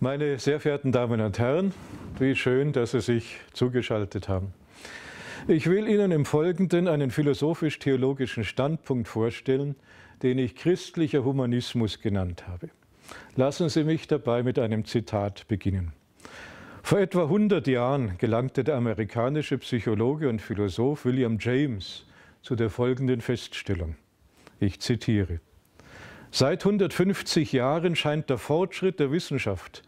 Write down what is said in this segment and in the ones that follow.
Meine sehr verehrten Damen und Herren, wie schön, dass Sie sich zugeschaltet haben. Ich will Ihnen im Folgenden einen philosophisch-theologischen Standpunkt vorstellen, den ich christlicher Humanismus genannt habe. Lassen Sie mich dabei mit einem Zitat beginnen. Vor etwa 100 Jahren gelangte der amerikanische Psychologe und Philosoph William James zu der folgenden Feststellung. Ich zitiere. Seit 150 Jahren scheint der Fortschritt der Wissenschaft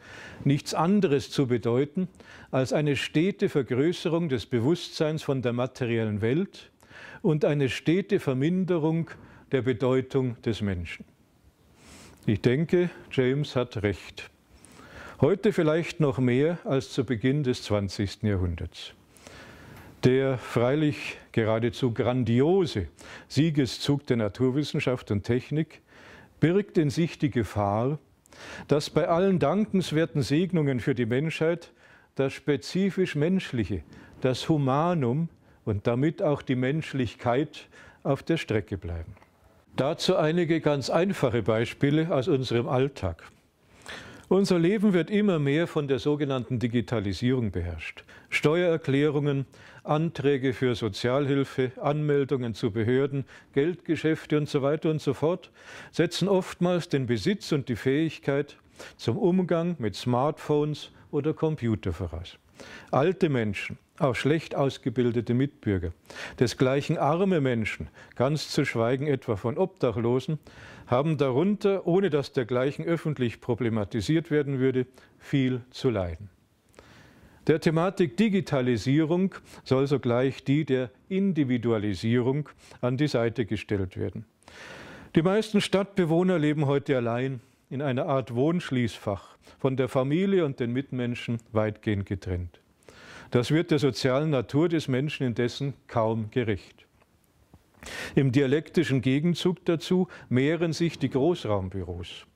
nichts anderes zu bedeuten als eine stete Vergrößerung des Bewusstseins von der materiellen Welt und eine stete Verminderung der Bedeutung des Menschen. Ich denke, James hat recht. Heute vielleicht noch mehr als zu Beginn des 20. Jahrhunderts. Der freilich geradezu grandiose Siegeszug der Naturwissenschaft und Technik birgt in sich die Gefahr, dass bei allen dankenswerten Segnungen für die Menschheit das spezifisch Menschliche, das Humanum und damit auch die Menschlichkeit auf der Strecke bleiben. Dazu einige ganz einfache Beispiele aus unserem Alltag. Unser Leben wird immer mehr von der sogenannten Digitalisierung beherrscht. Steuererklärungen, Anträge für Sozialhilfe, Anmeldungen zu Behörden, Geldgeschäfte und so weiter und so fort setzen oftmals den Besitz und die Fähigkeit zum Umgang mit Smartphones oder Computer voraus. Alte Menschen, auch schlecht ausgebildete Mitbürger. Desgleichen arme Menschen, ganz zu schweigen etwa von Obdachlosen, haben darunter, ohne dass dergleichen öffentlich problematisiert werden würde, viel zu leiden. Der Thematik Digitalisierung soll sogleich die der Individualisierung an die Seite gestellt werden. Die meisten Stadtbewohner leben heute allein in einer Art Wohnschließfach, von der Familie und den Mitmenschen weitgehend getrennt. Das wird der sozialen Natur des Menschen indessen kaum gerecht. Im dialektischen Gegenzug dazu mehren sich die Großraumbüros.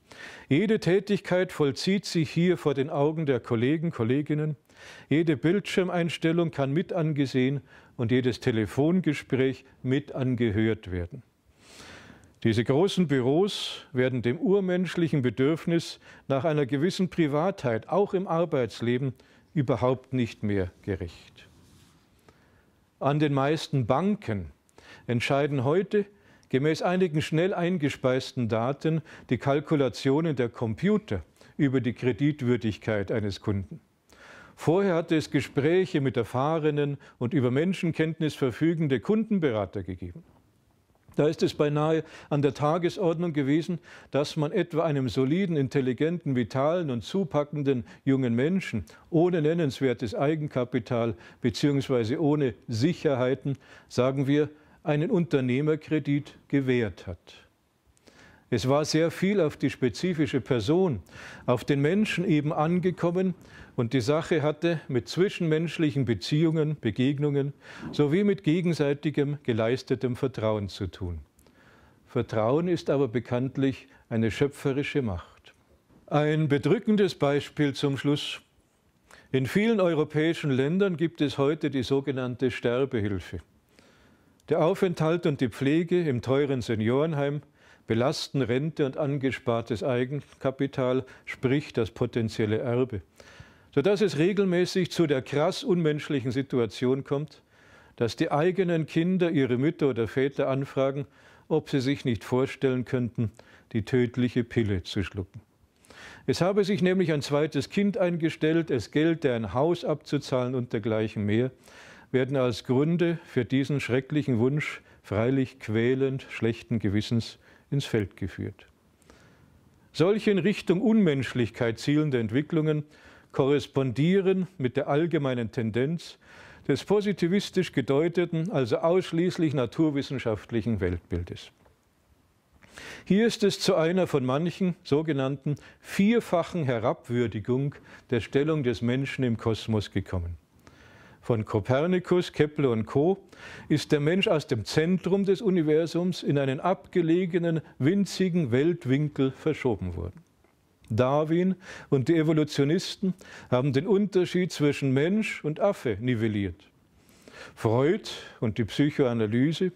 Jede Tätigkeit vollzieht sich hier vor den Augen der Kollegen, Kolleginnen. Jede Bildschirmeinstellung kann mit angesehen und jedes Telefongespräch mit angehört werden. Diese großen Büros werden dem urmenschlichen Bedürfnis nach einer gewissen Privatheit auch im Arbeitsleben überhaupt nicht mehr gerecht. An den meisten Banken entscheiden heute gemäß einigen schnell eingespeisten Daten die Kalkulationen der Computer über die Kreditwürdigkeit eines Kunden. Vorher hatte es Gespräche mit erfahrenen und über Menschenkenntnis verfügende Kundenberater gegeben. Da ist es beinahe an der Tagesordnung gewesen, dass man etwa einem soliden, intelligenten, vitalen und zupackenden jungen Menschen ohne nennenswertes Eigenkapital bzw. ohne Sicherheiten, sagen wir, einen Unternehmerkredit gewährt hat. Es war sehr viel auf die spezifische Person, auf den Menschen eben angekommen und die Sache hatte mit zwischenmenschlichen Beziehungen, Begegnungen sowie mit gegenseitigem geleistetem Vertrauen zu tun. Vertrauen ist aber bekanntlich eine schöpferische Macht. Ein bedrückendes Beispiel zum Schluss. In vielen europäischen Ländern gibt es heute die sogenannte Sterbehilfe. Der Aufenthalt und die Pflege im teuren Seniorenheim Belasten Rente und angespartes Eigenkapital, sprich das potenzielle Erbe, sodass es regelmäßig zu der krass unmenschlichen Situation kommt, dass die eigenen Kinder ihre Mütter oder Väter anfragen, ob sie sich nicht vorstellen könnten, die tödliche Pille zu schlucken. Es habe sich nämlich ein zweites Kind eingestellt, es gelte ein Haus abzuzahlen und dergleichen mehr, werden als Gründe für diesen schrecklichen Wunsch freilich quälend schlechten Gewissens ins Feld geführt. Solche in Richtung Unmenschlichkeit zielende Entwicklungen korrespondieren mit der allgemeinen Tendenz des positivistisch gedeuteten, also ausschließlich naturwissenschaftlichen Weltbildes. Hier ist es zu einer von manchen sogenannten vierfachen Herabwürdigung der Stellung des Menschen im Kosmos gekommen von Kopernikus, Kepler und Co. ist der Mensch aus dem Zentrum des Universums in einen abgelegenen, winzigen Weltwinkel verschoben worden. Darwin und die Evolutionisten haben den Unterschied zwischen Mensch und Affe nivelliert. Freud und die Psychoanalyse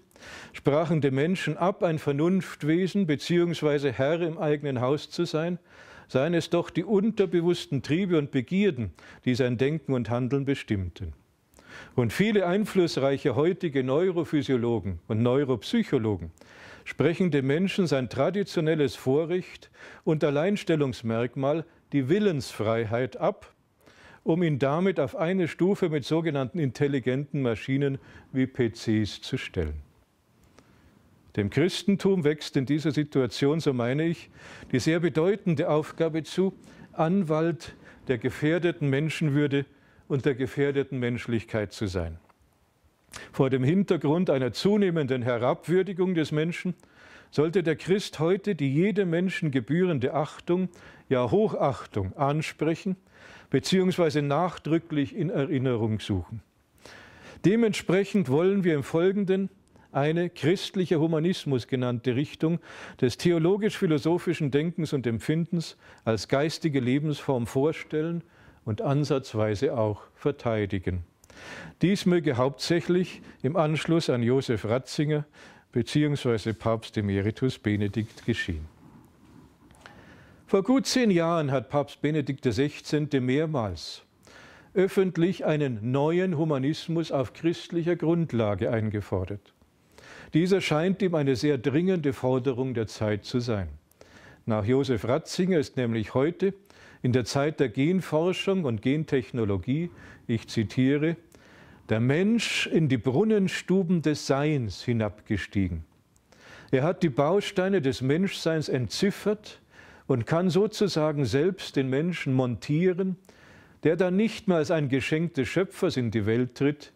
sprachen dem Menschen ab, ein Vernunftwesen bzw. Herr im eigenen Haus zu sein, seien es doch die unterbewussten Triebe und Begierden, die sein Denken und Handeln bestimmten. Und viele einflussreiche heutige Neurophysiologen und Neuropsychologen sprechen dem Menschen sein traditionelles Vorrecht und Alleinstellungsmerkmal, die Willensfreiheit, ab, um ihn damit auf eine Stufe mit sogenannten intelligenten Maschinen wie PCs zu stellen. Dem Christentum wächst in dieser Situation, so meine ich, die sehr bedeutende Aufgabe zu, Anwalt der gefährdeten Menschenwürde zu und der gefährdeten Menschlichkeit zu sein. Vor dem Hintergrund einer zunehmenden Herabwürdigung des Menschen sollte der Christ heute die jedem Menschen gebührende Achtung, ja Hochachtung ansprechen bzw. nachdrücklich in Erinnerung suchen. Dementsprechend wollen wir im Folgenden eine christliche Humanismus genannte Richtung des theologisch-philosophischen Denkens und Empfindens als geistige Lebensform vorstellen – und ansatzweise auch verteidigen. Dies möge hauptsächlich im Anschluss an Josef Ratzinger bzw. Papst Emeritus Benedikt geschehen. Vor gut zehn Jahren hat Papst Benedikt XVI. mehrmals öffentlich einen neuen Humanismus auf christlicher Grundlage eingefordert. Dieser scheint ihm eine sehr dringende Forderung der Zeit zu sein. Nach Josef Ratzinger ist nämlich heute in der Zeit der Genforschung und Gentechnologie, ich zitiere, der Mensch in die Brunnenstuben des Seins hinabgestiegen. Er hat die Bausteine des Menschseins entziffert und kann sozusagen selbst den Menschen montieren, der dann nicht mehr als ein Geschenk des Schöpfers in die Welt tritt,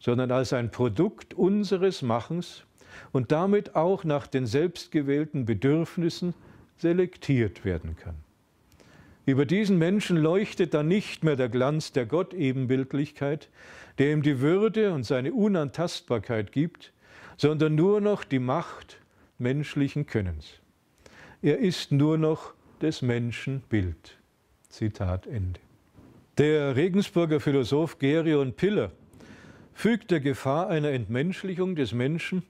sondern als ein Produkt unseres Machens und damit auch nach den selbstgewählten Bedürfnissen selektiert werden kann. Über diesen Menschen leuchtet dann nicht mehr der Glanz der Gottebenbildlichkeit, der ihm die Würde und seine Unantastbarkeit gibt, sondern nur noch die Macht menschlichen Könnens. Er ist nur noch des Menschen Bild. Zitat Ende. Der Regensburger Philosoph Gerion Piller fügt der Gefahr einer Entmenschlichung des Menschen,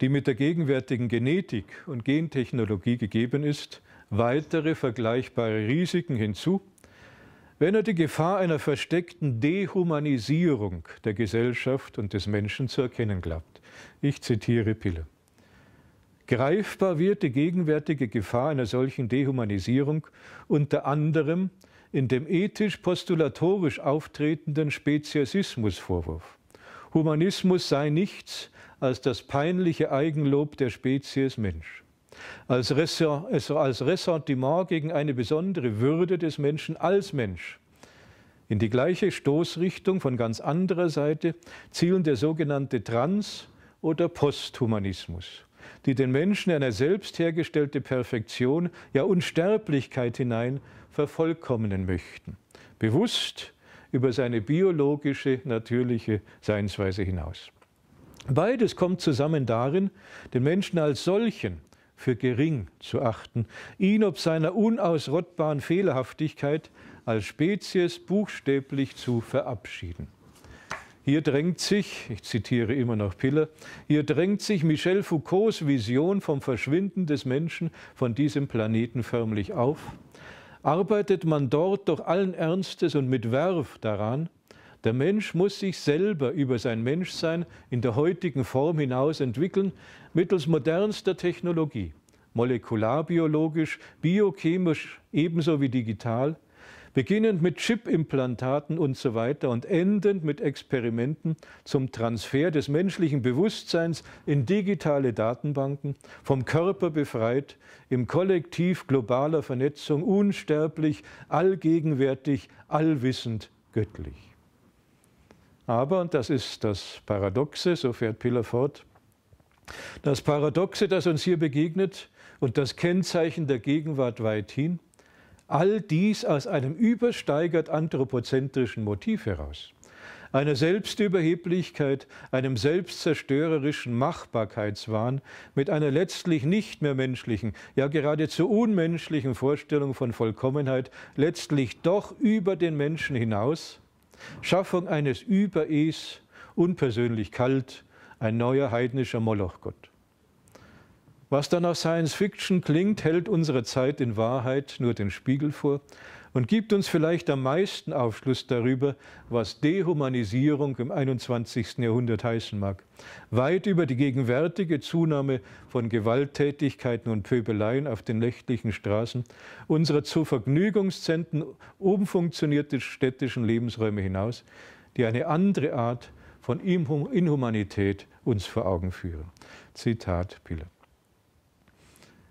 die mit der gegenwärtigen Genetik und Gentechnologie gegeben ist, weitere vergleichbare Risiken hinzu, wenn er die Gefahr einer versteckten Dehumanisierung der Gesellschaft und des Menschen zu erkennen glaubt. Ich zitiere Pille. Greifbar wird die gegenwärtige Gefahr einer solchen Dehumanisierung unter anderem in dem ethisch-postulatorisch auftretenden Speziesismusvorwurf. Humanismus sei nichts als das peinliche Eigenlob der Spezies Mensch. Also als Ressentiment gegen eine besondere Würde des Menschen als Mensch. In die gleiche Stoßrichtung von ganz anderer Seite zielen der sogenannte Trans- oder Posthumanismus, die den Menschen einer selbst hergestellte Perfektion, ja Unsterblichkeit hinein vervollkommnen möchten, bewusst über seine biologische, natürliche Seinsweise hinaus. Beides kommt zusammen darin, den Menschen als solchen, für gering zu achten, ihn ob seiner unausrottbaren Fehlerhaftigkeit als Spezies buchstäblich zu verabschieden. Hier drängt sich, ich zitiere immer noch Piller, hier drängt sich Michel Foucaults Vision vom Verschwinden des Menschen von diesem Planeten förmlich auf. Arbeitet man dort doch allen Ernstes und mit Werf daran, der Mensch muss sich selber über sein Menschsein in der heutigen Form hinaus entwickeln, mittels modernster Technologie, molekularbiologisch, biochemisch ebenso wie digital, beginnend mit Chip-Implantaten und so weiter und endend mit Experimenten zum Transfer des menschlichen Bewusstseins in digitale Datenbanken, vom Körper befreit, im Kollektiv globaler Vernetzung unsterblich, allgegenwärtig, allwissend, göttlich. Aber, und das ist das Paradoxe, so fährt Piller fort, das Paradoxe, das uns hier begegnet und das Kennzeichen der Gegenwart weithin, all dies aus einem übersteigert anthropozentrischen Motiv heraus, einer Selbstüberheblichkeit, einem selbstzerstörerischen Machbarkeitswahn mit einer letztlich nicht mehr menschlichen, ja geradezu unmenschlichen Vorstellung von Vollkommenheit, letztlich doch über den Menschen hinaus, Schaffung eines Über-Es, unpersönlich kalt, ein neuer heidnischer Molochgott. Was dann nach Science Fiction klingt, hält unsere Zeit in Wahrheit nur den Spiegel vor und gibt uns vielleicht am meisten Aufschluss darüber, was Dehumanisierung im 21. Jahrhundert heißen mag. Weit über die gegenwärtige Zunahme von Gewalttätigkeiten und Pöbeleien auf den nächtlichen Straßen unserer zu Vergnügungszentren umfunktionierten städtischen Lebensräume hinaus, die eine andere Art von Inhumanität uns vor Augen führen. Zitat Pille.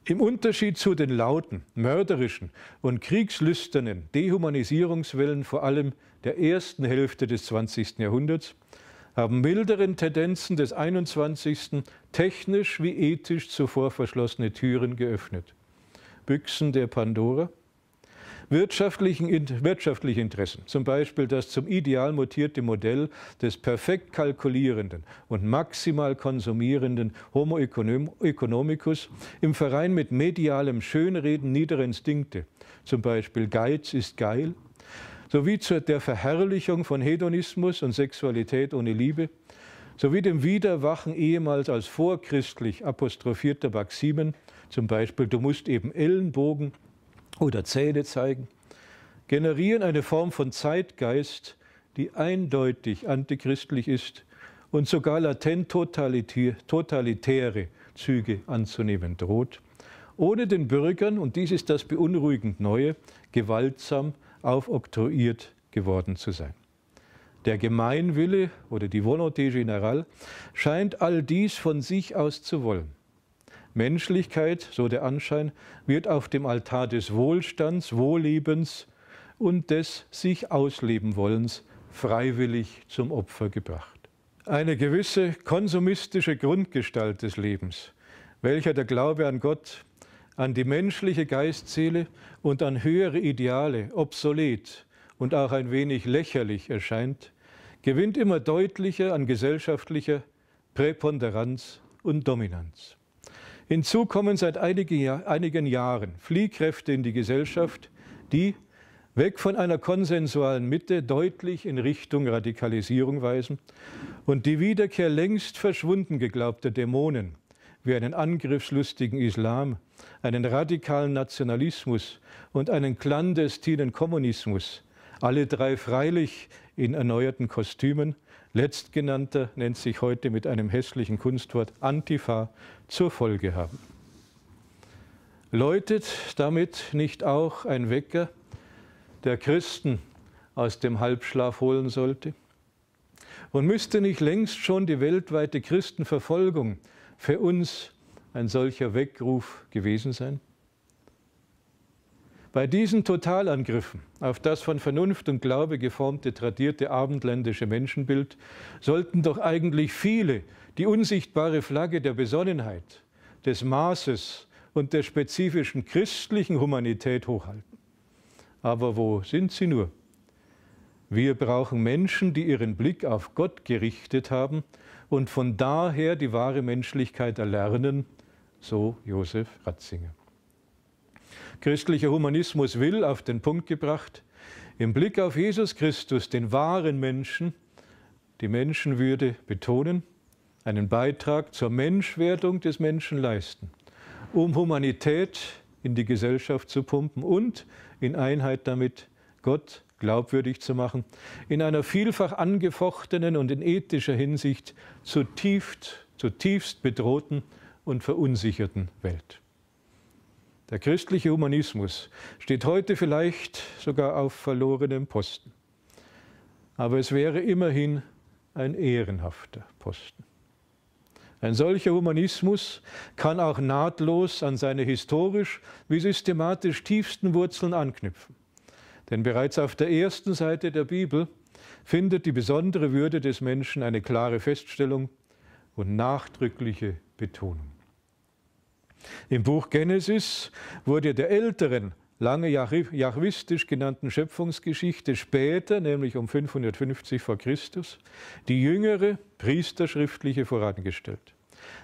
Im Unterschied zu den lauten, mörderischen und kriegslüsternen Dehumanisierungswellen vor allem der ersten Hälfte des 20. Jahrhunderts haben milderen Tendenzen des 21. technisch wie ethisch zuvor verschlossene Türen geöffnet. Büchsen der Pandora, wirtschaftlichen, in, wirtschaftliche Interessen, zum Beispiel das zum Ideal mutierte Modell des perfekt kalkulierenden und maximal konsumierenden Homo economicus, im Verein mit medialem Schönreden niederer Instinkte, zum Beispiel Geiz ist geil, sowie zur der Verherrlichung von Hedonismus und Sexualität ohne Liebe, sowie dem Wiederwachen ehemals als vorchristlich apostrophierter Maximen, zum Beispiel du musst eben Ellenbogen oder Zähne zeigen, generieren eine Form von Zeitgeist, die eindeutig antichristlich ist und sogar latent totalitäre Züge anzunehmen droht, ohne den Bürgern, und dies ist das beunruhigend Neue, gewaltsam aufoktroyiert geworden zu sein. Der Gemeinwille oder die Volonté générale scheint all dies von sich aus zu wollen. Menschlichkeit, so der Anschein, wird auf dem Altar des Wohlstands, Wohllebens und des sich ausleben wollens freiwillig zum Opfer gebracht. Eine gewisse konsumistische Grundgestalt des Lebens, welcher der Glaube an Gott, an die menschliche Geistseele und an höhere Ideale obsolet und auch ein wenig lächerlich erscheint, gewinnt immer deutlicher an gesellschaftlicher Präponderanz und Dominanz. Hinzu kommen seit einigen Jahren Fliehkräfte in die Gesellschaft, die weg von einer konsensualen Mitte deutlich in Richtung Radikalisierung weisen und die Wiederkehr längst verschwunden geglaubter Dämonen wie einen angriffslustigen Islam, einen radikalen Nationalismus und einen clandestinen Kommunismus, alle drei freilich in erneuerten Kostümen, Letztgenannter nennt sich heute mit einem hässlichen Kunstwort Antifa zur Folge haben. Läutet damit nicht auch ein Wecker, der Christen aus dem Halbschlaf holen sollte? Und müsste nicht längst schon die weltweite Christenverfolgung für uns ein solcher Weckruf gewesen sein? Bei diesen Totalangriffen auf das von Vernunft und Glaube geformte tradierte abendländische Menschenbild sollten doch eigentlich viele die unsichtbare Flagge der Besonnenheit, des Maßes und der spezifischen christlichen Humanität hochhalten. Aber wo sind sie nur? Wir brauchen Menschen, die ihren Blick auf Gott gerichtet haben und von daher die wahre Menschlichkeit erlernen, so Josef Ratzinger. Christlicher Humanismus will, auf den Punkt gebracht, im Blick auf Jesus Christus, den wahren Menschen, die Menschenwürde betonen, einen Beitrag zur Menschwerdung des Menschen leisten, um Humanität in die Gesellschaft zu pumpen und in Einheit damit Gott glaubwürdig zu machen, in einer vielfach angefochtenen und in ethischer Hinsicht zutiefst, zutiefst bedrohten und verunsicherten Welt. Der christliche Humanismus steht heute vielleicht sogar auf verlorenem Posten. Aber es wäre immerhin ein ehrenhafter Posten. Ein solcher Humanismus kann auch nahtlos an seine historisch wie systematisch tiefsten Wurzeln anknüpfen. Denn bereits auf der ersten Seite der Bibel findet die besondere Würde des Menschen eine klare Feststellung und nachdrückliche Betonung. Im Buch Genesis wurde der älteren, lange jachwistisch genannten Schöpfungsgeschichte später, nämlich um 550 v. Chr., die jüngere priesterschriftliche vorangestellt.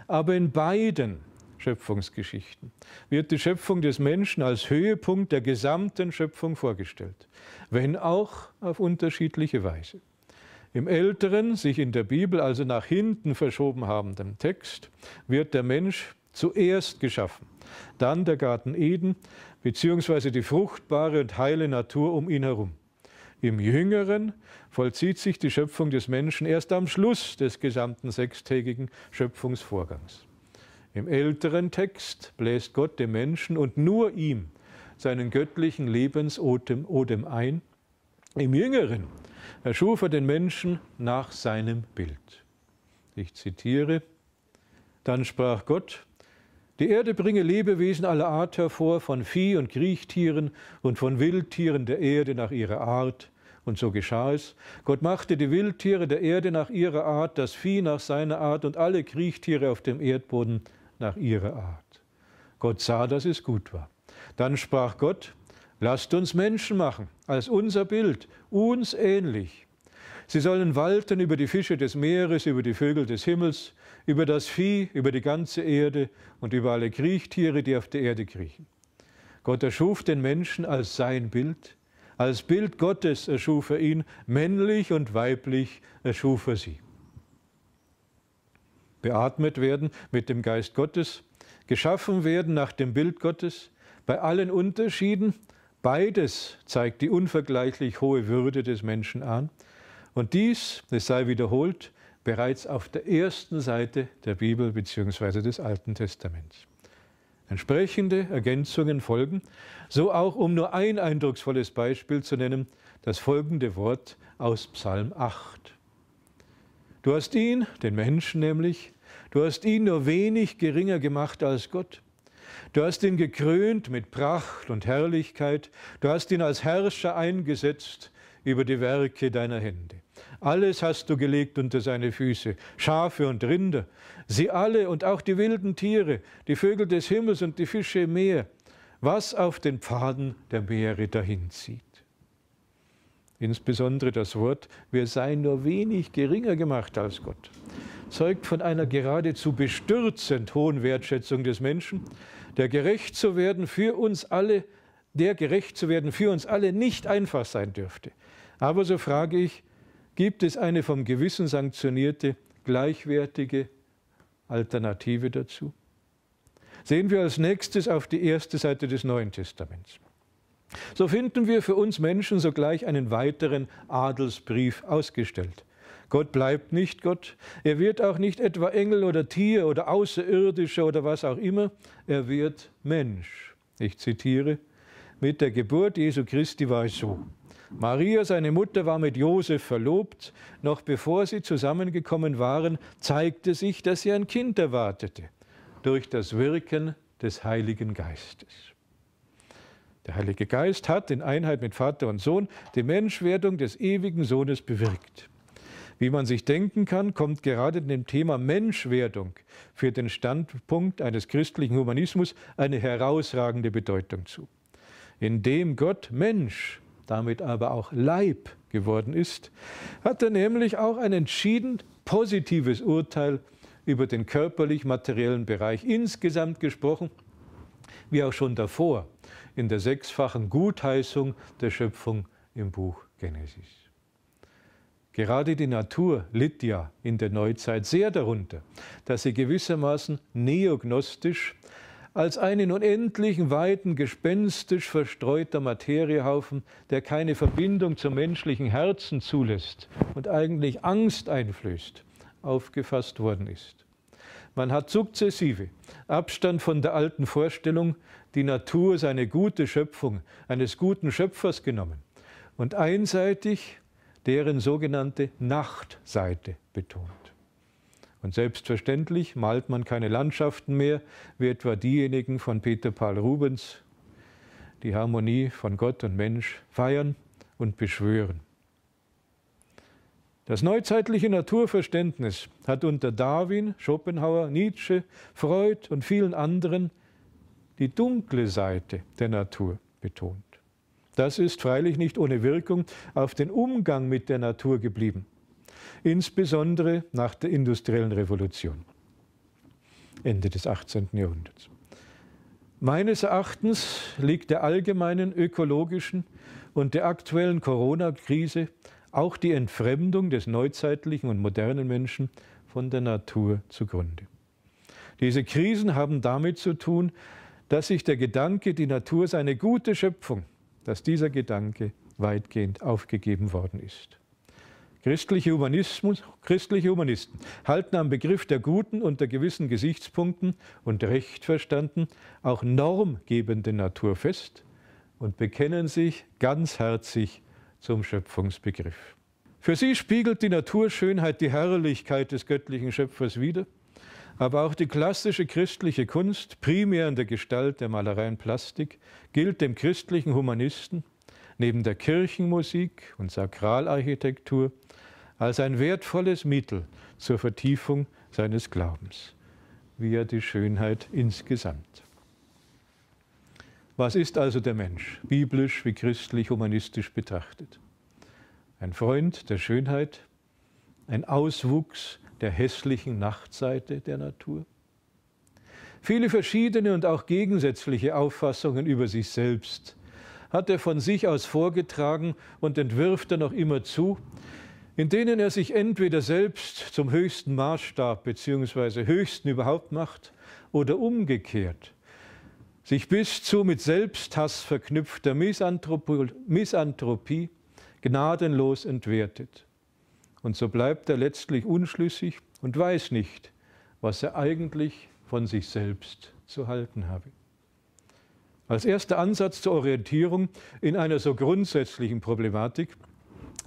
Aber in beiden Schöpfungsgeschichten wird die Schöpfung des Menschen als Höhepunkt der gesamten Schöpfung vorgestellt, wenn auch auf unterschiedliche Weise. Im älteren, sich in der Bibel also nach hinten verschoben habenden Text wird der Mensch zuerst geschaffen. Dann der Garten Eden, beziehungsweise die fruchtbare und heile Natur um ihn herum. Im Jüngeren vollzieht sich die Schöpfung des Menschen erst am Schluss des gesamten sechstägigen Schöpfungsvorgangs. Im älteren Text bläst Gott dem Menschen und nur ihm seinen göttlichen Lebensodem ein. Im Jüngeren erschuf er den Menschen nach seinem Bild. Ich zitiere, dann sprach Gott, die Erde bringe Lebewesen aller Art hervor, von Vieh- und Kriechtieren und von Wildtieren der Erde nach ihrer Art. Und so geschah es. Gott machte die Wildtiere der Erde nach ihrer Art, das Vieh nach seiner Art und alle Kriechtiere auf dem Erdboden nach ihrer Art. Gott sah, dass es gut war. Dann sprach Gott, lasst uns Menschen machen, als unser Bild, uns ähnlich Sie sollen walten über die Fische des Meeres, über die Vögel des Himmels, über das Vieh, über die ganze Erde und über alle Kriechtiere, die auf der Erde kriechen. Gott erschuf den Menschen als sein Bild. Als Bild Gottes erschuf er ihn, männlich und weiblich erschuf er sie. Beatmet werden mit dem Geist Gottes, geschaffen werden nach dem Bild Gottes, bei allen Unterschieden, beides zeigt die unvergleichlich hohe Würde des Menschen an und dies, es sei wiederholt, bereits auf der ersten Seite der Bibel bzw. des Alten Testaments. Entsprechende Ergänzungen folgen, so auch um nur ein eindrucksvolles Beispiel zu nennen, das folgende Wort aus Psalm 8. Du hast ihn, den Menschen nämlich, du hast ihn nur wenig geringer gemacht als Gott. Du hast ihn gekrönt mit Pracht und Herrlichkeit, du hast ihn als Herrscher eingesetzt über die Werke deiner Hände. Alles hast du gelegt unter seine Füße, Schafe und Rinder, sie alle und auch die wilden Tiere, die Vögel des Himmels und die Fische im Meer, was auf den Pfaden der Meere dahinzieht. Insbesondere das Wort, wir seien nur wenig geringer gemacht als Gott, zeugt von einer geradezu bestürzend hohen Wertschätzung des Menschen, der gerecht zu werden für uns alle, der gerecht zu werden für uns alle nicht einfach sein dürfte. Aber so frage ich, gibt es eine vom Gewissen sanktionierte, gleichwertige Alternative dazu? Sehen wir als nächstes auf die erste Seite des Neuen Testaments. So finden wir für uns Menschen sogleich einen weiteren Adelsbrief ausgestellt. Gott bleibt nicht Gott, er wird auch nicht etwa Engel oder Tier oder Außerirdischer oder was auch immer, er wird Mensch. Ich zitiere, mit der Geburt Jesu Christi war es so. Maria, seine Mutter, war mit Josef verlobt. Noch bevor sie zusammengekommen waren, zeigte sich, dass sie ein Kind erwartete durch das Wirken des Heiligen Geistes. Der Heilige Geist hat in Einheit mit Vater und Sohn die Menschwerdung des ewigen Sohnes bewirkt. Wie man sich denken kann, kommt gerade in dem Thema Menschwerdung für den Standpunkt eines christlichen Humanismus eine herausragende Bedeutung zu. Indem Gott Mensch damit aber auch Leib geworden ist, hat er nämlich auch ein entschieden positives Urteil über den körperlich-materiellen Bereich insgesamt gesprochen, wie auch schon davor in der sechsfachen Gutheißung der Schöpfung im Buch Genesis. Gerade die Natur litt ja in der Neuzeit sehr darunter, dass sie gewissermaßen neognostisch, als ein in unendlichen Weiten gespenstisch verstreuter Materiehaufen, der keine Verbindung zum menschlichen Herzen zulässt und eigentlich Angst einflößt, aufgefasst worden ist. Man hat sukzessive Abstand von der alten Vorstellung, die Natur sei eine gute Schöpfung eines guten Schöpfers genommen und einseitig deren sogenannte Nachtseite betont. Und selbstverständlich malt man keine Landschaften mehr, wie etwa diejenigen von Peter Paul Rubens, die Harmonie von Gott und Mensch feiern und beschwören. Das neuzeitliche Naturverständnis hat unter Darwin, Schopenhauer, Nietzsche, Freud und vielen anderen die dunkle Seite der Natur betont. Das ist freilich nicht ohne Wirkung auf den Umgang mit der Natur geblieben insbesondere nach der industriellen Revolution, Ende des 18. Jahrhunderts. Meines Erachtens liegt der allgemeinen ökologischen und der aktuellen Corona-Krise auch die Entfremdung des neuzeitlichen und modernen Menschen von der Natur zugrunde. Diese Krisen haben damit zu tun, dass sich der Gedanke, die Natur sei eine gute Schöpfung, dass dieser Gedanke weitgehend aufgegeben worden ist. Christliche, Humanismus, christliche Humanisten halten am Begriff der guten unter gewissen Gesichtspunkten und recht verstanden auch normgebende Natur fest und bekennen sich ganzherzig zum Schöpfungsbegriff. Für sie spiegelt die Naturschönheit die Herrlichkeit des göttlichen Schöpfers wider, aber auch die klassische christliche Kunst, primär in der Gestalt der Malereien Plastik, gilt dem christlichen Humanisten neben der Kirchenmusik und Sakralarchitektur als ein wertvolles Mittel zur Vertiefung seines Glaubens, wie er die Schönheit insgesamt. Was ist also der Mensch, biblisch wie christlich humanistisch betrachtet? Ein Freund der Schönheit, ein Auswuchs der hässlichen Nachtseite der Natur? Viele verschiedene und auch gegensätzliche Auffassungen über sich selbst hat er von sich aus vorgetragen und entwirft er noch immer zu, in denen er sich entweder selbst zum höchsten Maßstab bzw. höchsten überhaupt macht oder umgekehrt sich bis zu mit Selbsthass verknüpfter Misanthropie gnadenlos entwertet. Und so bleibt er letztlich unschlüssig und weiß nicht, was er eigentlich von sich selbst zu halten habe als erster Ansatz zur Orientierung in einer so grundsätzlichen Problematik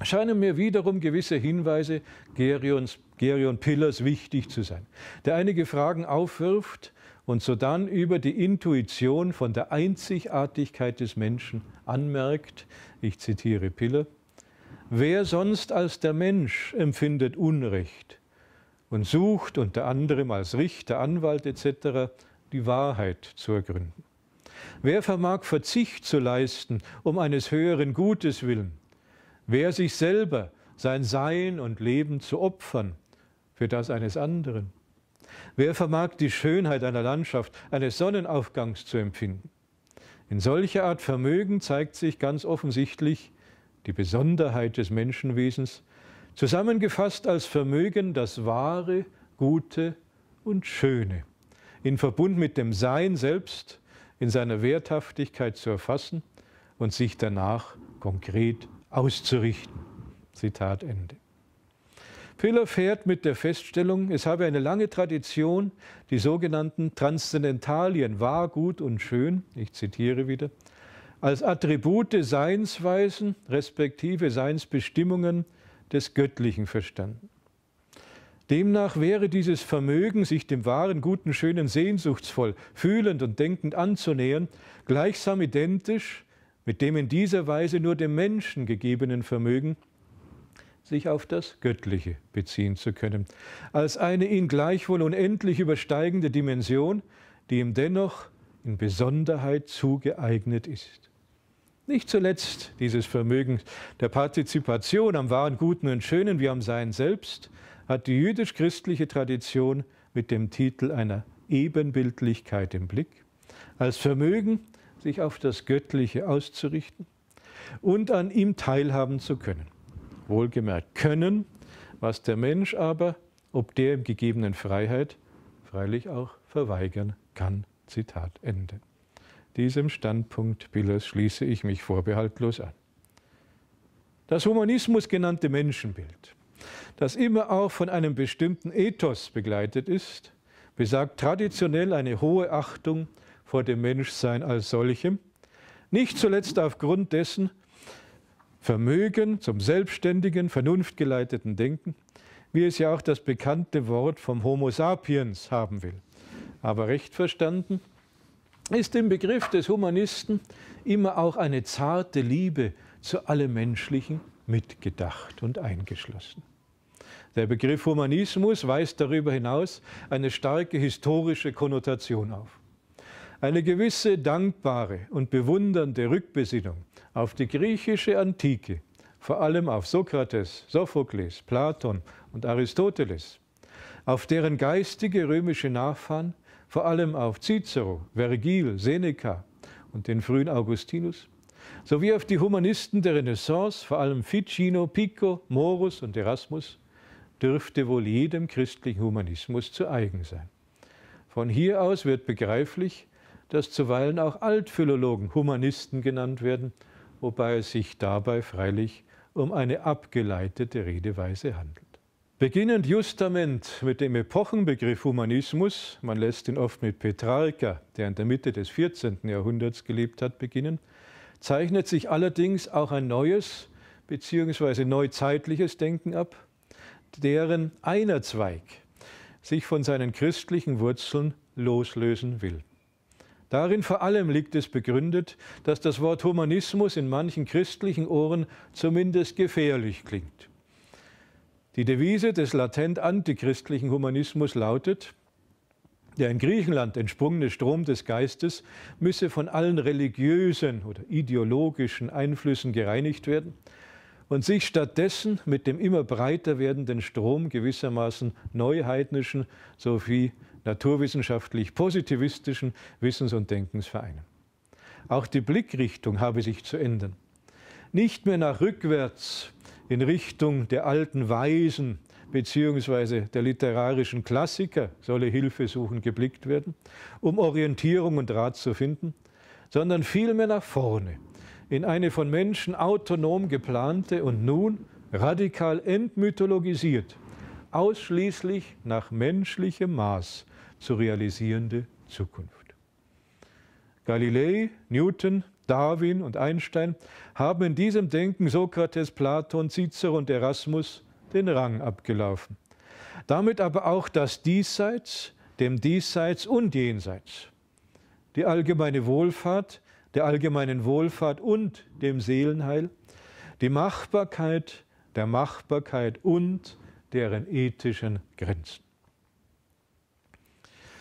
scheinen mir wiederum gewisse Hinweise Gerions, Gerion Pillers wichtig zu sein, der einige Fragen aufwirft und sodann über die Intuition von der Einzigartigkeit des Menschen anmerkt, ich zitiere Piller, wer sonst als der Mensch empfindet Unrecht und sucht unter anderem als Richter, Anwalt etc. die Wahrheit zu ergründen. Wer vermag Verzicht zu leisten um eines höheren Gutes willen? Wer sich selber, sein Sein und Leben zu opfern für das eines anderen? Wer vermag die Schönheit einer Landschaft, eines Sonnenaufgangs zu empfinden? In solcher Art Vermögen zeigt sich ganz offensichtlich die Besonderheit des Menschenwesens, zusammengefasst als Vermögen das Wahre, Gute und Schöne, in Verbund mit dem Sein selbst in seiner Werthaftigkeit zu erfassen und sich danach konkret auszurichten. Zitat Ende. Piller fährt mit der Feststellung, es habe eine lange Tradition, die sogenannten Transzendentalien wahr, gut und schön, ich zitiere wieder, als Attribute Seinsweisen respektive Seinsbestimmungen des Göttlichen verstanden. Demnach wäre dieses Vermögen, sich dem wahren, guten, schönen sehnsuchtsvoll, fühlend und denkend anzunähern, gleichsam identisch mit dem in dieser Weise nur dem Menschen gegebenen Vermögen, sich auf das Göttliche beziehen zu können, als eine ihn gleichwohl unendlich übersteigende Dimension, die ihm dennoch in Besonderheit zugeeignet ist. Nicht zuletzt dieses Vermögen der Partizipation am wahren Guten und Schönen wie am Sein selbst hat die jüdisch-christliche Tradition mit dem Titel einer Ebenbildlichkeit im Blick, als Vermögen, sich auf das Göttliche auszurichten und an ihm teilhaben zu können. Wohlgemerkt können, was der Mensch aber, ob der im gegebenen Freiheit, freilich auch verweigern kann. Zitat Ende. Diesem Standpunkt Billers schließe ich mich vorbehaltlos an. Das Humanismus genannte Menschenbild das immer auch von einem bestimmten Ethos begleitet ist, besagt traditionell eine hohe Achtung vor dem Menschsein als solchem, nicht zuletzt aufgrund dessen Vermögen zum selbstständigen, vernunftgeleiteten Denken, wie es ja auch das bekannte Wort vom Homo sapiens haben will. Aber recht verstanden ist im Begriff des Humanisten immer auch eine zarte Liebe zu allem Menschlichen mitgedacht und eingeschlossen. Der Begriff Humanismus weist darüber hinaus eine starke historische Konnotation auf. Eine gewisse dankbare und bewundernde Rückbesinnung auf die griechische Antike, vor allem auf Sokrates, Sophokles, Platon und Aristoteles, auf deren geistige römische Nachfahren, vor allem auf Cicero, Vergil, Seneca und den frühen Augustinus, sowie auf die Humanisten der Renaissance, vor allem Ficino, Pico, Morus und Erasmus, dürfte wohl jedem christlichen Humanismus zu eigen sein. Von hier aus wird begreiflich, dass zuweilen auch Altphilologen Humanisten genannt werden, wobei es sich dabei freilich um eine abgeleitete Redeweise handelt. Beginnend justament mit dem Epochenbegriff Humanismus, man lässt ihn oft mit Petrarca, der in der Mitte des 14. Jahrhunderts gelebt hat, beginnen, zeichnet sich allerdings auch ein neues bzw. neuzeitliches Denken ab, deren einer Zweig sich von seinen christlichen Wurzeln loslösen will. Darin vor allem liegt es begründet, dass das Wort Humanismus in manchen christlichen Ohren zumindest gefährlich klingt. Die Devise des latent antichristlichen Humanismus lautet, der in Griechenland entsprungene Strom des Geistes müsse von allen religiösen oder ideologischen Einflüssen gereinigt werden und sich stattdessen mit dem immer breiter werdenden Strom gewissermaßen neuheidnischen sowie naturwissenschaftlich positivistischen Wissens und Denkens vereinen. Auch die Blickrichtung habe sich zu ändern. Nicht mehr nach rückwärts in Richtung der alten Weisen bzw. der literarischen Klassiker solle Hilfe suchen geblickt werden, um Orientierung und Rat zu finden, sondern vielmehr nach vorne, in eine von Menschen autonom geplante und nun radikal entmythologisiert, ausschließlich nach menschlichem Maß zu realisierende Zukunft. Galilei, Newton, Darwin und Einstein haben in diesem Denken Sokrates, Platon, Cicero und Erasmus den Rang abgelaufen. Damit aber auch das Diesseits, dem Diesseits und Jenseits. Die allgemeine Wohlfahrt der allgemeinen Wohlfahrt und dem Seelenheil, die Machbarkeit der Machbarkeit und deren ethischen Grenzen.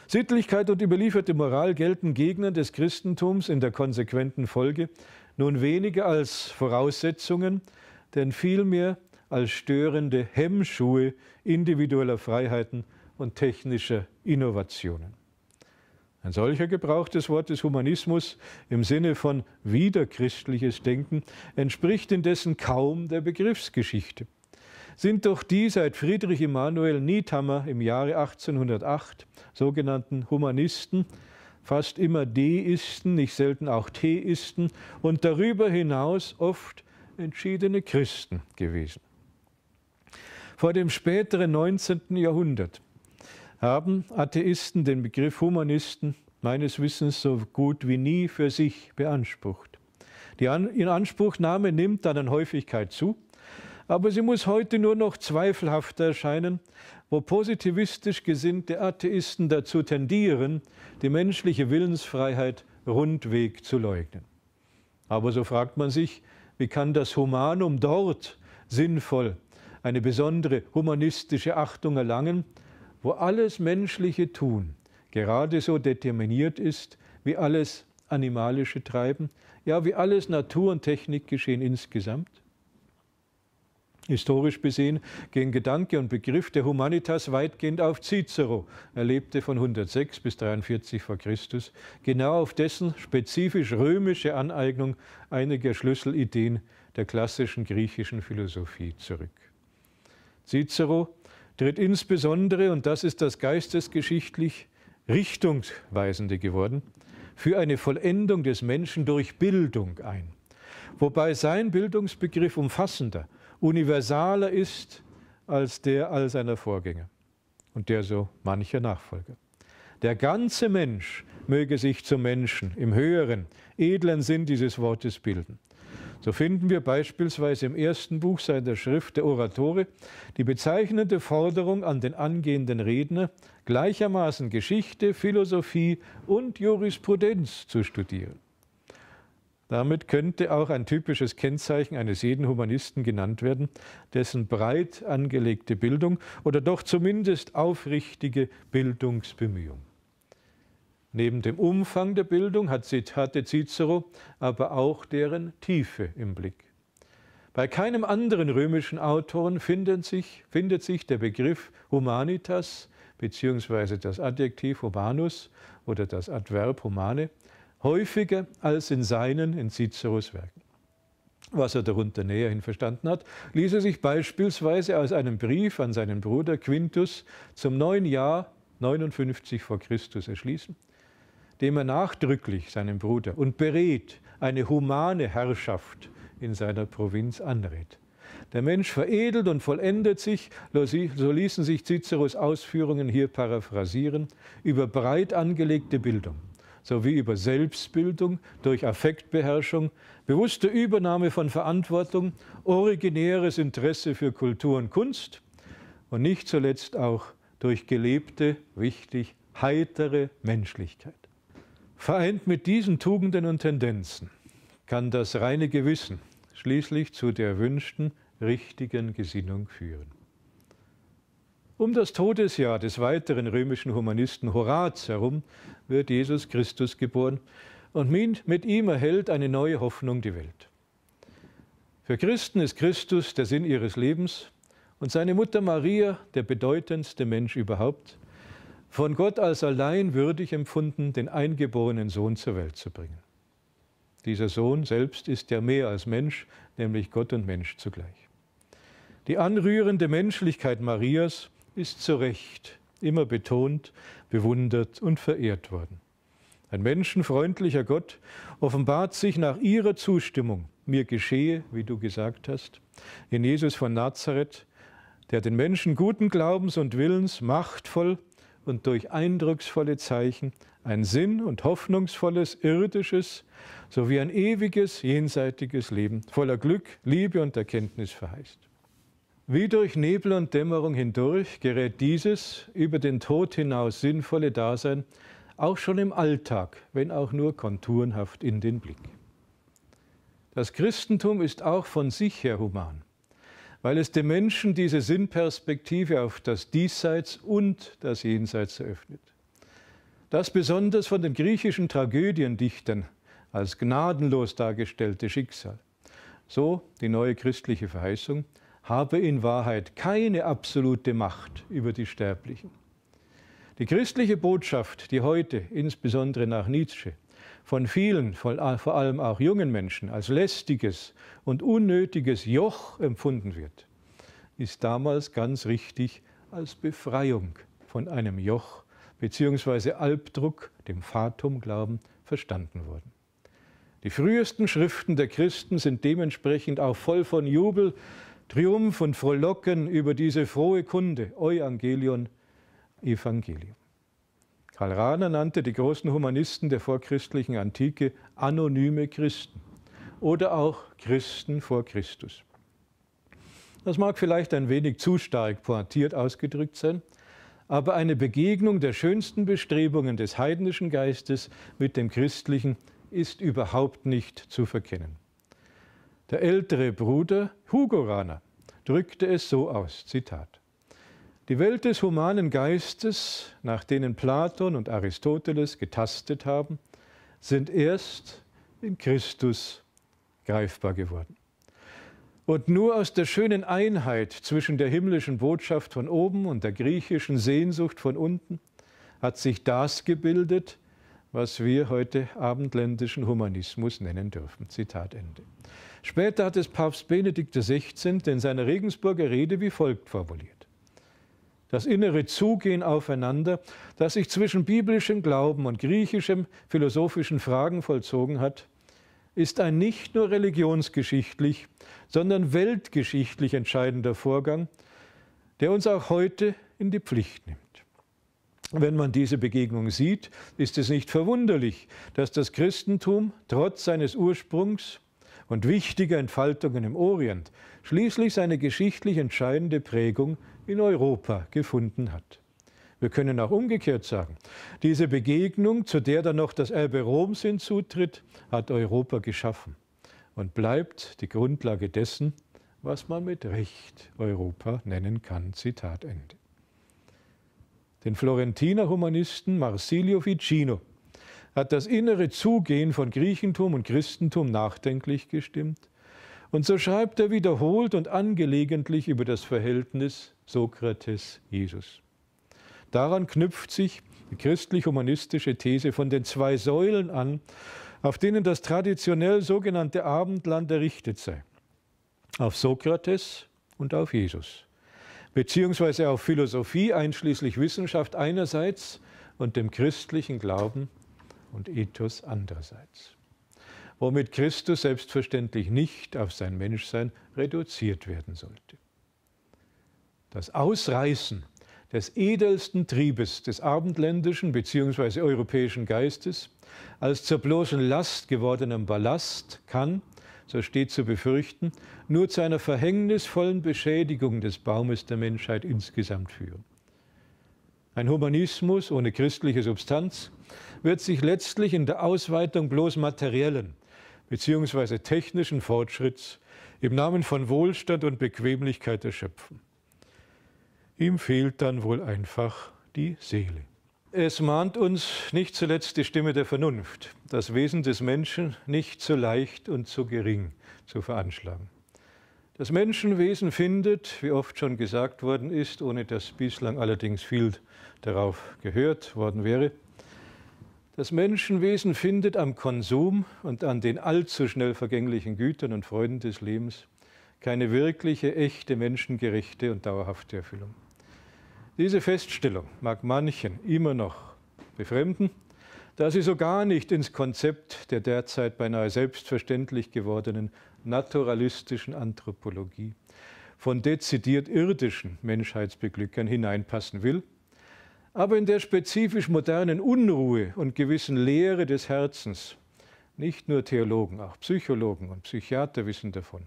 Sittlichkeit und überlieferte Moral gelten Gegnern des Christentums in der konsequenten Folge nun weniger als Voraussetzungen, denn vielmehr als störende Hemmschuhe individueller Freiheiten und technischer Innovationen. Ein solcher Gebrauch des Wortes Humanismus im Sinne von wiederchristliches Denken entspricht indessen kaum der Begriffsgeschichte. Sind doch die seit Friedrich Emanuel Niethammer im Jahre 1808 sogenannten Humanisten fast immer Deisten, nicht selten auch Theisten und darüber hinaus oft entschiedene Christen gewesen. Vor dem späteren 19. Jahrhundert haben Atheisten den Begriff Humanisten meines Wissens so gut wie nie für sich beansprucht. Die An Inanspruchnahme nimmt dann an Häufigkeit zu, aber sie muss heute nur noch zweifelhafter erscheinen, wo positivistisch gesinnte Atheisten dazu tendieren, die menschliche Willensfreiheit rundweg zu leugnen. Aber so fragt man sich, wie kann das Humanum dort sinnvoll eine besondere humanistische Achtung erlangen, wo alles menschliche Tun gerade so determiniert ist wie alles animalische Treiben, ja wie alles Natur- und Technikgeschehen insgesamt? Historisch gesehen gehen Gedanke und Begriff der Humanitas weitgehend auf Cicero. Er lebte von 106 bis 43 v. Chr. genau auf dessen spezifisch römische Aneignung einiger Schlüsselideen der klassischen griechischen Philosophie zurück. Cicero tritt insbesondere, und das ist das geistesgeschichtlich Richtungsweisende geworden, für eine Vollendung des Menschen durch Bildung ein. Wobei sein Bildungsbegriff umfassender, universaler ist als der all seiner Vorgänger und der so mancher Nachfolger. Der ganze Mensch möge sich zum Menschen im höheren, edlen Sinn dieses Wortes bilden. So finden wir beispielsweise im ersten Buch seiner Schrift der Oratore die bezeichnende Forderung an den angehenden Redner, gleichermaßen Geschichte, Philosophie und Jurisprudenz zu studieren. Damit könnte auch ein typisches Kennzeichen eines jeden Humanisten genannt werden, dessen breit angelegte Bildung oder doch zumindest aufrichtige Bildungsbemühungen. Neben dem Umfang der Bildung hatte Cicero aber auch deren Tiefe im Blick. Bei keinem anderen römischen Autoren findet sich, findet sich der Begriff humanitas bzw. das Adjektiv humanus oder das Adverb humane häufiger als in seinen, in Ciceros Werken. Was er darunter näherhin verstanden hat, ließe sich beispielsweise aus einem Brief an seinen Bruder Quintus zum neuen Jahr 59 vor Christus erschließen, dem er nachdrücklich seinem Bruder und berät, eine humane Herrschaft in seiner Provinz anrät. Der Mensch veredelt und vollendet sich, so ließen sich Ciceros Ausführungen hier paraphrasieren, über breit angelegte Bildung sowie über Selbstbildung durch Affektbeherrschung, bewusste Übernahme von Verantwortung, originäres Interesse für Kultur und Kunst und nicht zuletzt auch durch gelebte, wichtig, heitere Menschlichkeit. Vereint mit diesen Tugenden und Tendenzen kann das reine Gewissen schließlich zu der erwünschten richtigen Gesinnung führen. Um das Todesjahr des weiteren römischen Humanisten Horaz herum wird Jesus Christus geboren und mit ihm erhält eine neue Hoffnung die Welt. Für Christen ist Christus der Sinn ihres Lebens und seine Mutter Maria der bedeutendste Mensch überhaupt, von Gott als allein würdig empfunden, den eingeborenen Sohn zur Welt zu bringen. Dieser Sohn selbst ist ja mehr als Mensch, nämlich Gott und Mensch zugleich. Die anrührende Menschlichkeit Marias ist zu Recht immer betont, bewundert und verehrt worden. Ein menschenfreundlicher Gott offenbart sich nach ihrer Zustimmung, mir geschehe, wie du gesagt hast, in Jesus von Nazareth, der den Menschen guten Glaubens und Willens machtvoll und durch eindrucksvolle Zeichen ein sinn- und hoffnungsvolles irdisches sowie ein ewiges jenseitiges Leben voller Glück, Liebe und Erkenntnis verheißt. Wie durch Nebel und Dämmerung hindurch gerät dieses über den Tod hinaus sinnvolle Dasein auch schon im Alltag, wenn auch nur konturenhaft, in den Blick. Das Christentum ist auch von sich her human weil es dem Menschen diese Sinnperspektive auf das Diesseits und das Jenseits eröffnet. Das besonders von den griechischen Tragödiendichtern als gnadenlos dargestellte Schicksal, so die neue christliche Verheißung, habe in Wahrheit keine absolute Macht über die Sterblichen. Die christliche Botschaft, die heute, insbesondere nach Nietzsche, von vielen, äh, vor allem auch jungen Menschen, als lästiges und unnötiges Joch empfunden wird, ist damals ganz richtig als Befreiung von einem Joch bzw. Albdruck, dem Fatum-Glauben, verstanden worden. Die frühesten Schriften der Christen sind dementsprechend auch voll von Jubel, Triumph und Frohlocken über diese frohe Kunde, Evangelion, Evangelium. Karl Rahner nannte die großen Humanisten der vorchristlichen Antike anonyme Christen oder auch Christen vor Christus. Das mag vielleicht ein wenig zu stark pointiert ausgedrückt sein, aber eine Begegnung der schönsten Bestrebungen des heidnischen Geistes mit dem christlichen ist überhaupt nicht zu verkennen. Der ältere Bruder Hugo Rahner drückte es so aus, Zitat. Die Welt des humanen Geistes, nach denen Platon und Aristoteles getastet haben, sind erst in Christus greifbar geworden. Und nur aus der schönen Einheit zwischen der himmlischen Botschaft von oben und der griechischen Sehnsucht von unten hat sich das gebildet, was wir heute abendländischen Humanismus nennen dürfen. Zitat Ende. Später hat es Papst Benedikt XVI. in seiner Regensburger Rede wie folgt formuliert das innere Zugehen aufeinander, das sich zwischen biblischem Glauben und griechischem philosophischen Fragen vollzogen hat, ist ein nicht nur religionsgeschichtlich, sondern weltgeschichtlich entscheidender Vorgang, der uns auch heute in die Pflicht nimmt. Wenn man diese Begegnung sieht, ist es nicht verwunderlich, dass das Christentum trotz seines Ursprungs und wichtiger Entfaltungen im Orient schließlich seine geschichtlich entscheidende Prägung in Europa gefunden hat. Wir können auch umgekehrt sagen, diese Begegnung, zu der dann noch das Erbe Roms hinzutritt, hat Europa geschaffen und bleibt die Grundlage dessen, was man mit Recht Europa nennen kann. Zitat Ende. Den Florentiner Humanisten Marsilio Ficino hat das innere Zugehen von Griechentum und Christentum nachdenklich gestimmt. Und so schreibt er wiederholt und angelegentlich über das Verhältnis Sokrates Jesus. Daran knüpft sich die christlich-humanistische These von den zwei Säulen an, auf denen das traditionell sogenannte Abendland errichtet sei. Auf Sokrates und auf Jesus. Beziehungsweise auf Philosophie einschließlich Wissenschaft einerseits und dem christlichen Glauben und Ethos andererseits. Womit Christus selbstverständlich nicht auf sein Menschsein reduziert werden sollte. Das Ausreißen des edelsten Triebes des abendländischen bzw. europäischen Geistes als zur bloßen Last gewordenem Ballast kann, so steht zu befürchten, nur zu einer verhängnisvollen Beschädigung des Baumes der Menschheit insgesamt führen. Ein Humanismus ohne christliche Substanz wird sich letztlich in der Ausweitung bloß materiellen bzw. technischen Fortschritts im Namen von Wohlstand und Bequemlichkeit erschöpfen. Ihm fehlt dann wohl einfach die Seele. Es mahnt uns nicht zuletzt die Stimme der Vernunft, das Wesen des Menschen nicht zu leicht und zu gering zu veranschlagen. Das Menschenwesen findet, wie oft schon gesagt worden ist, ohne dass bislang allerdings viel darauf gehört worden wäre, das Menschenwesen findet am Konsum und an den allzu schnell vergänglichen Gütern und Freuden des Lebens keine wirkliche, echte, menschengerechte und dauerhafte Erfüllung. Diese Feststellung mag manchen immer noch befremden, da sie so gar nicht ins Konzept der derzeit beinahe selbstverständlich gewordenen naturalistischen Anthropologie von dezidiert irdischen Menschheitsbeglückern hineinpassen will, aber in der spezifisch modernen Unruhe und gewissen Leere des Herzens nicht nur Theologen, auch Psychologen und Psychiater wissen davon.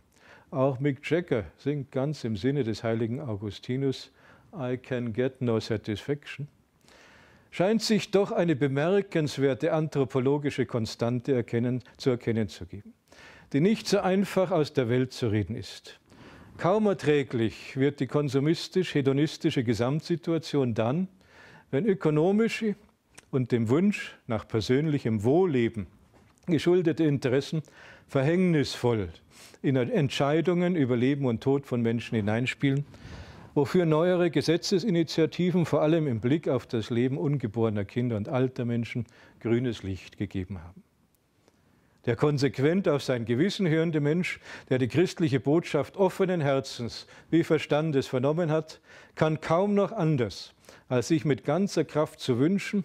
Auch Mick Jagger singt ganz im Sinne des heiligen Augustinus, I can get no satisfaction, scheint sich doch eine bemerkenswerte anthropologische Konstante erkennen, zu erkennen zu geben, die nicht so einfach aus der Welt zu reden ist. Kaum erträglich wird die konsumistisch-hedonistische Gesamtsituation dann, wenn ökonomische und dem Wunsch nach persönlichem Wohlleben geschuldete Interessen verhängnisvoll in Entscheidungen über Leben und Tod von Menschen hineinspielen, wofür neuere Gesetzesinitiativen vor allem im Blick auf das Leben ungeborener Kinder und alter Menschen grünes Licht gegeben haben. Der konsequent auf sein Gewissen hörende Mensch, der die christliche Botschaft offenen Herzens wie Verstandes vernommen hat, kann kaum noch anders, als sich mit ganzer Kraft zu wünschen,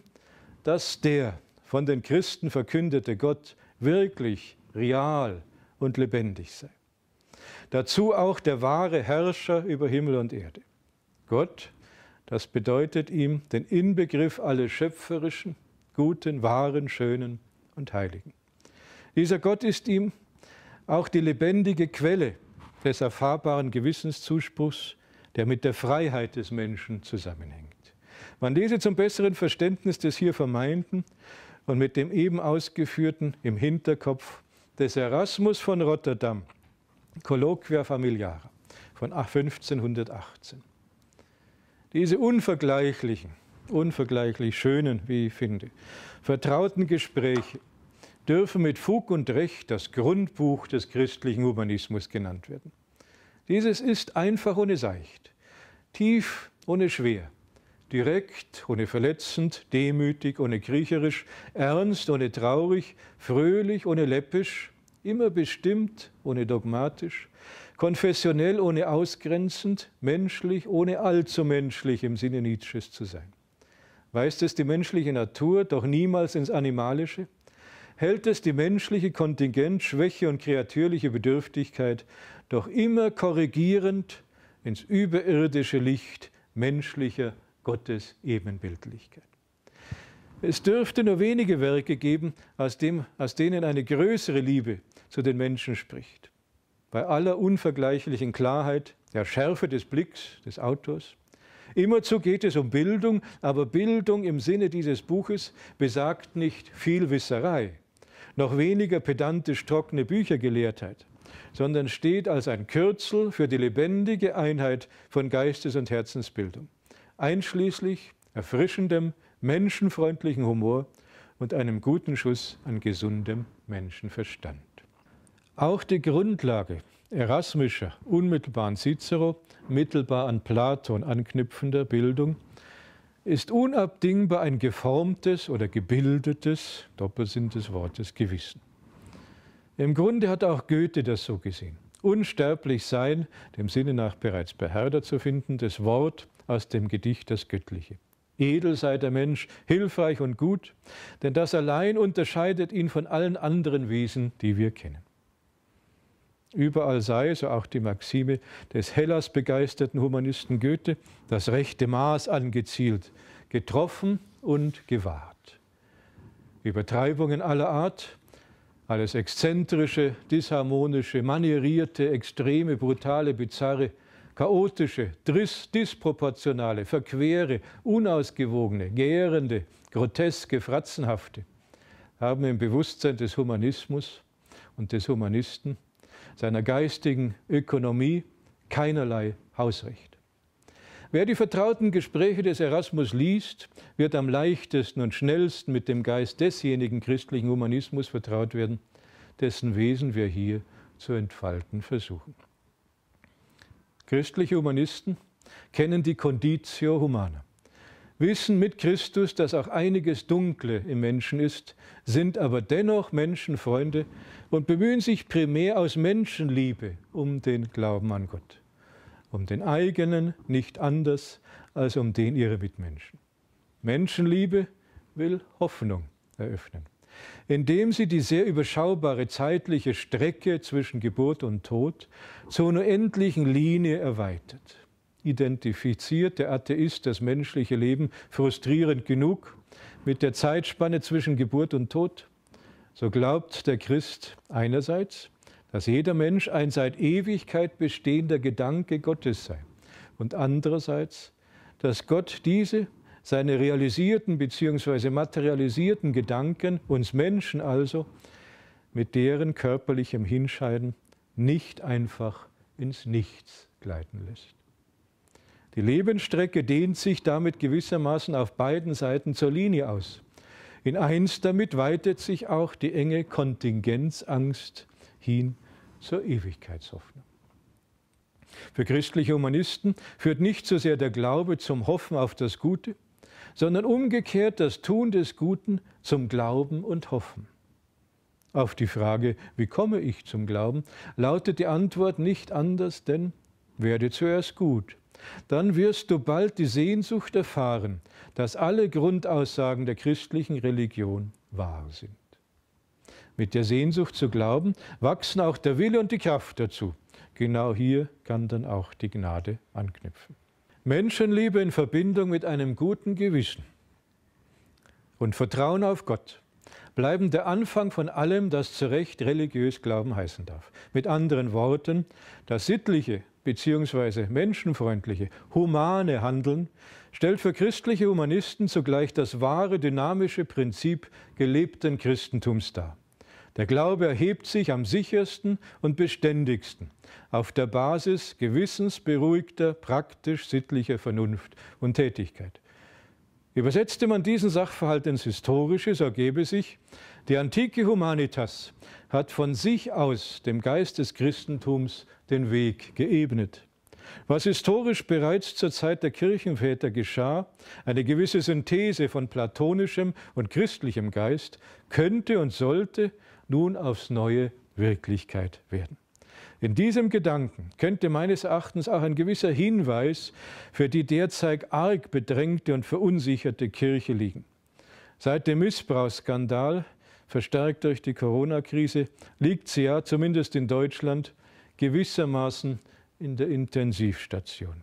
dass der von den Christen verkündete Gott wirklich real und lebendig sei. Dazu auch der wahre Herrscher über Himmel und Erde. Gott, das bedeutet ihm den Inbegriff alles Schöpferischen, Guten, Wahren, Schönen und Heiligen. Dieser Gott ist ihm auch die lebendige Quelle des erfahrbaren Gewissenszuspruchs, der mit der Freiheit des Menschen zusammenhängt. Man lese zum besseren Verständnis des hier Vermeinten und mit dem eben ausgeführten im Hinterkopf des Erasmus von Rotterdam Colloquia Familiara von 1518. Diese unvergleichlichen, unvergleichlich schönen, wie ich finde, vertrauten Gespräche dürfen mit Fug und Recht das Grundbuch des christlichen Humanismus genannt werden. Dieses ist einfach ohne seicht, tief ohne schwer, direkt ohne verletzend, demütig ohne kriecherisch, ernst ohne traurig, fröhlich ohne läppisch, immer bestimmt, ohne dogmatisch, konfessionell, ohne ausgrenzend, menschlich, ohne allzu menschlich im Sinne Nietzsches zu sein. Weist es die menschliche Natur doch niemals ins Animalische? Hält es die menschliche Kontingent, Schwäche und kreatürliche Bedürftigkeit doch immer korrigierend ins überirdische Licht menschlicher Gottes Ebenbildlichkeit? Es dürfte nur wenige Werke geben, aus, dem, aus denen eine größere Liebe zu den Menschen spricht. Bei aller unvergleichlichen Klarheit, der Schärfe des Blicks des Autors. Immerzu geht es um Bildung, aber Bildung im Sinne dieses Buches besagt nicht viel Wisserei, noch weniger pedantisch trockene Büchergelehrtheit, sondern steht als ein Kürzel für die lebendige Einheit von Geistes- und Herzensbildung, einschließlich erfrischendem, menschenfreundlichen Humor und einem guten Schuss an gesundem Menschenverstand. Auch die Grundlage erasmischer, unmittelbar an Cicero, mittelbar an Platon anknüpfender Bildung ist unabdingbar ein geformtes oder gebildetes, Doppelsinn des Wortes, Gewissen. Im Grunde hat auch Goethe das so gesehen. Unsterblich sein, dem Sinne nach bereits bei Herder zu finden, das Wort aus dem Gedicht das Göttliche. Edel sei der Mensch, hilfreich und gut, denn das allein unterscheidet ihn von allen anderen Wesen, die wir kennen. Überall sei, so auch die Maxime des Hellas begeisterten Humanisten Goethe, das rechte Maß angezielt, getroffen und gewahrt. Übertreibungen aller Art, alles Exzentrische, Disharmonische, Manierierte, Extreme, Brutale, Bizarre – chaotische, dis disproportionale, verquere, unausgewogene, gärende, groteske, fratzenhafte, haben im Bewusstsein des Humanismus und des Humanisten, seiner geistigen Ökonomie, keinerlei Hausrecht. Wer die vertrauten Gespräche des Erasmus liest, wird am leichtesten und schnellsten mit dem Geist desjenigen christlichen Humanismus vertraut werden, dessen Wesen wir hier zu entfalten versuchen. Christliche Humanisten kennen die Conditio Humana, wissen mit Christus, dass auch einiges Dunkle im Menschen ist, sind aber dennoch Menschenfreunde und bemühen sich primär aus Menschenliebe um den Glauben an Gott, um den eigenen, nicht anders als um den ihrer Mitmenschen. Menschenliebe will Hoffnung eröffnen indem sie die sehr überschaubare zeitliche Strecke zwischen Geburt und Tod zu einer endlichen Linie erweitert. Identifiziert der Atheist das menschliche Leben frustrierend genug mit der Zeitspanne zwischen Geburt und Tod? So glaubt der Christ einerseits, dass jeder Mensch ein seit Ewigkeit bestehender Gedanke Gottes sei und andererseits, dass Gott diese seine realisierten bzw. materialisierten Gedanken, uns Menschen also, mit deren körperlichem Hinscheiden nicht einfach ins Nichts gleiten lässt. Die Lebensstrecke dehnt sich damit gewissermaßen auf beiden Seiten zur Linie aus. In eins damit weitet sich auch die enge Kontingenzangst hin zur Ewigkeitshoffnung. Für christliche Humanisten führt nicht so sehr der Glaube zum Hoffen auf das Gute, sondern umgekehrt das Tun des Guten zum Glauben und Hoffen. Auf die Frage, wie komme ich zum Glauben, lautet die Antwort nicht anders, denn werde zuerst gut. Dann wirst du bald die Sehnsucht erfahren, dass alle Grundaussagen der christlichen Religion wahr sind. Mit der Sehnsucht zu glauben wachsen auch der Wille und die Kraft dazu. Genau hier kann dann auch die Gnade anknüpfen. Menschenliebe in Verbindung mit einem guten Gewissen und Vertrauen auf Gott bleiben der Anfang von allem, das zu Recht religiös Glauben heißen darf. Mit anderen Worten, das sittliche bzw. menschenfreundliche, humane Handeln stellt für christliche Humanisten zugleich das wahre dynamische Prinzip gelebten Christentums dar. Der Glaube erhebt sich am sichersten und beständigsten auf der Basis gewissensberuhigter, praktisch-sittlicher Vernunft und Tätigkeit. Übersetzte man diesen Sachverhalt ins Historische, so ergebe sich, die antike Humanitas hat von sich aus dem Geist des Christentums den Weg geebnet. Was historisch bereits zur Zeit der Kirchenväter geschah, eine gewisse Synthese von platonischem und christlichem Geist, könnte und sollte nun aufs neue Wirklichkeit werden. In diesem Gedanken könnte meines Erachtens auch ein gewisser Hinweis für die derzeit arg bedrängte und verunsicherte Kirche liegen. Seit dem Missbrauchsskandal, verstärkt durch die Corona-Krise, liegt sie ja, zumindest in Deutschland, gewissermaßen in der Intensivstation.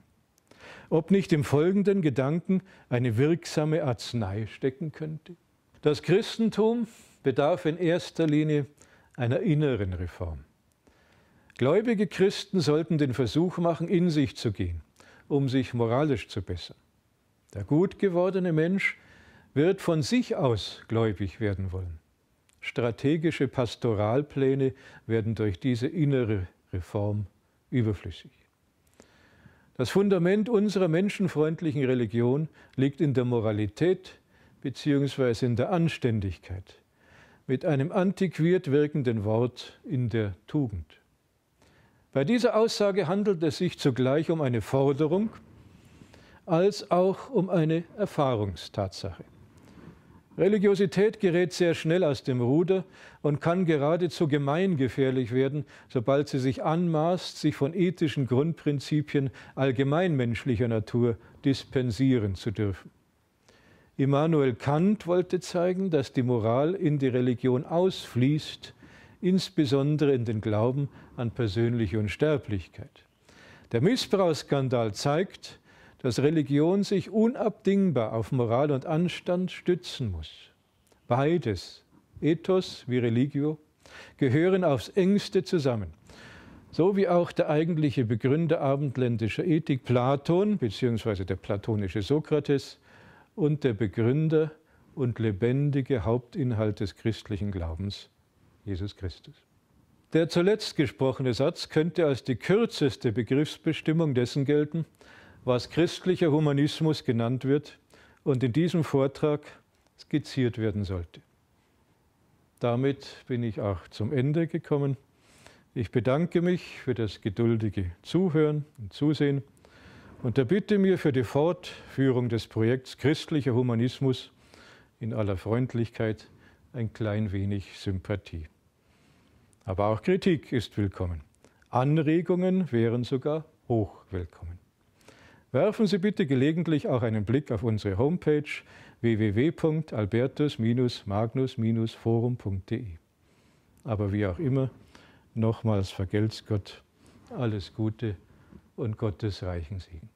Ob nicht im folgenden Gedanken eine wirksame Arznei stecken könnte? Das Christentum, bedarf in erster Linie einer inneren Reform. Gläubige Christen sollten den Versuch machen, in sich zu gehen, um sich moralisch zu bessern. Der gut gewordene Mensch wird von sich aus gläubig werden wollen. Strategische Pastoralpläne werden durch diese innere Reform überflüssig. Das Fundament unserer menschenfreundlichen Religion liegt in der Moralität bzw. in der Anständigkeit mit einem antiquiert wirkenden Wort in der Tugend. Bei dieser Aussage handelt es sich zugleich um eine Forderung als auch um eine Erfahrungstatsache. Religiosität gerät sehr schnell aus dem Ruder und kann geradezu gemeingefährlich werden, sobald sie sich anmaßt, sich von ethischen Grundprinzipien allgemeinmenschlicher Natur dispensieren zu dürfen. Immanuel Kant wollte zeigen, dass die Moral in die Religion ausfließt, insbesondere in den Glauben an persönliche Unsterblichkeit. Der Missbrauchsskandal zeigt, dass Religion sich unabdingbar auf Moral und Anstand stützen muss. Beides, Ethos wie Religio, gehören aufs engste zusammen. So wie auch der eigentliche Begründer abendländischer Ethik Platon bzw. der platonische Sokrates und der Begründer und lebendige Hauptinhalt des christlichen Glaubens, Jesus Christus. Der zuletzt gesprochene Satz könnte als die kürzeste Begriffsbestimmung dessen gelten, was christlicher Humanismus genannt wird und in diesem Vortrag skizziert werden sollte. Damit bin ich auch zum Ende gekommen. Ich bedanke mich für das geduldige Zuhören und Zusehen und unterbitte mir für die Fortführung des Projekts christlicher Humanismus in aller Freundlichkeit ein klein wenig Sympathie. Aber auch Kritik ist willkommen. Anregungen wären sogar hoch willkommen. Werfen Sie bitte gelegentlich auch einen Blick auf unsere Homepage www.albertus-magnus-forum.de. Aber wie auch immer, nochmals vergelt's Gott. Alles Gute und Gottes reichen Segen.